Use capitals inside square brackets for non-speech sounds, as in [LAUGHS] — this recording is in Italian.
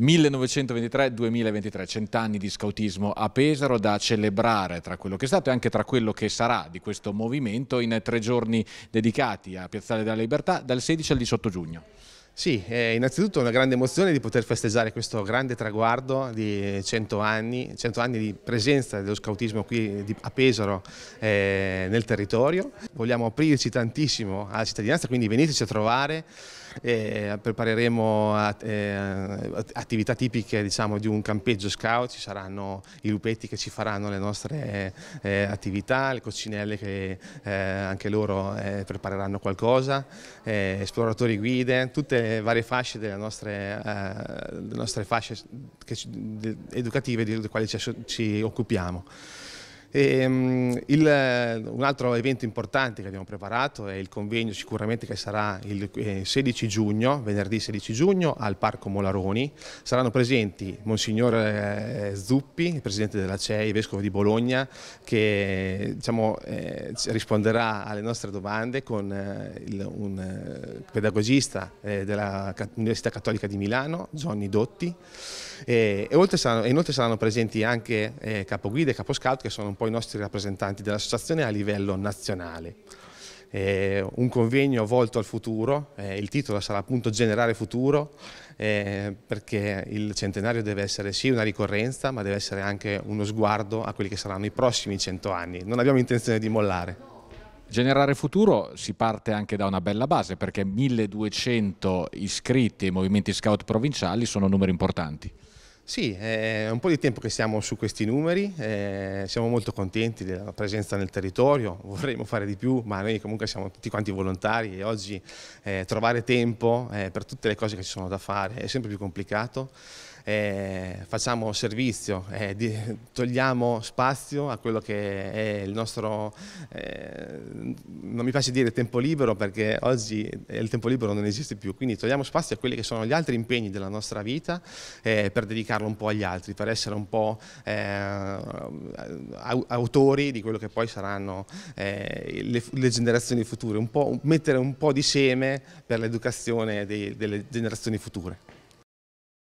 1923-2023, cent'anni di scautismo a Pesaro da celebrare tra quello che è stato e anche tra quello che sarà di questo movimento in tre giorni dedicati a Piazzale della Libertà dal 16 al 18 giugno. Sì, eh, innanzitutto è una grande emozione di poter festeggiare questo grande traguardo di 100 anni, 100 anni di presenza dello scautismo qui a Pesaro eh, nel territorio. Vogliamo aprirci tantissimo alla cittadinanza, quindi veniteci a trovare, eh, prepareremo eh, attività tipiche diciamo, di un campeggio scout, ci saranno i lupetti che ci faranno le nostre eh, attività, le coccinelle che eh, anche loro prepareranno qualcosa, esploratori guide, tutte varie fasce delle nostre, eh, delle nostre fasce ci, de, educative delle quali ci, ci occupiamo. E, ehm, il, un altro evento importante che abbiamo preparato è il convegno sicuramente che sarà il 16 eh, giugno, venerdì 16 giugno al Parco Molaroni. Saranno presenti Monsignor eh, Zuppi, il Presidente della CEI, Vescovo di Bologna, che diciamo, eh, risponderà alle nostre domande con eh, il, un eh, pedagogista eh, dell'Università Cattolica di Milano, Johnny Dotti. E, e saranno, inoltre saranno presenti anche capoguide e caposcout che sono un poi i nostri rappresentanti dell'associazione a livello nazionale. Eh, un convegno volto al futuro, eh, il titolo sarà appunto Generare futuro, eh, perché il centenario deve essere sì una ricorrenza, ma deve essere anche uno sguardo a quelli che saranno i prossimi cento anni. Non abbiamo intenzione di mollare. Generare futuro si parte anche da una bella base, perché 1200 iscritti ai movimenti scout provinciali sono numeri importanti. Sì, è un po' di tempo che siamo su questi numeri, eh, siamo molto contenti della presenza nel territorio, [LAUGHS] vorremmo fare di più, ma noi comunque siamo tutti quanti volontari e oggi eh, trovare tempo eh, per tutte le cose che ci sono da fare è sempre più complicato eh, facciamo servizio, eh, di, togliamo spazio a quello che è il nostro, eh, non mi piace dire tempo libero perché oggi eh, il tempo libero non esiste più, quindi togliamo spazio a quelli che sono gli altri impegni della nostra vita eh, per dedicarlo un po' agli altri, per essere un po' eh, autori di quello che poi saranno le, le, generazioni future, un mettere un po' di seme per l'educazione delle generazioni future.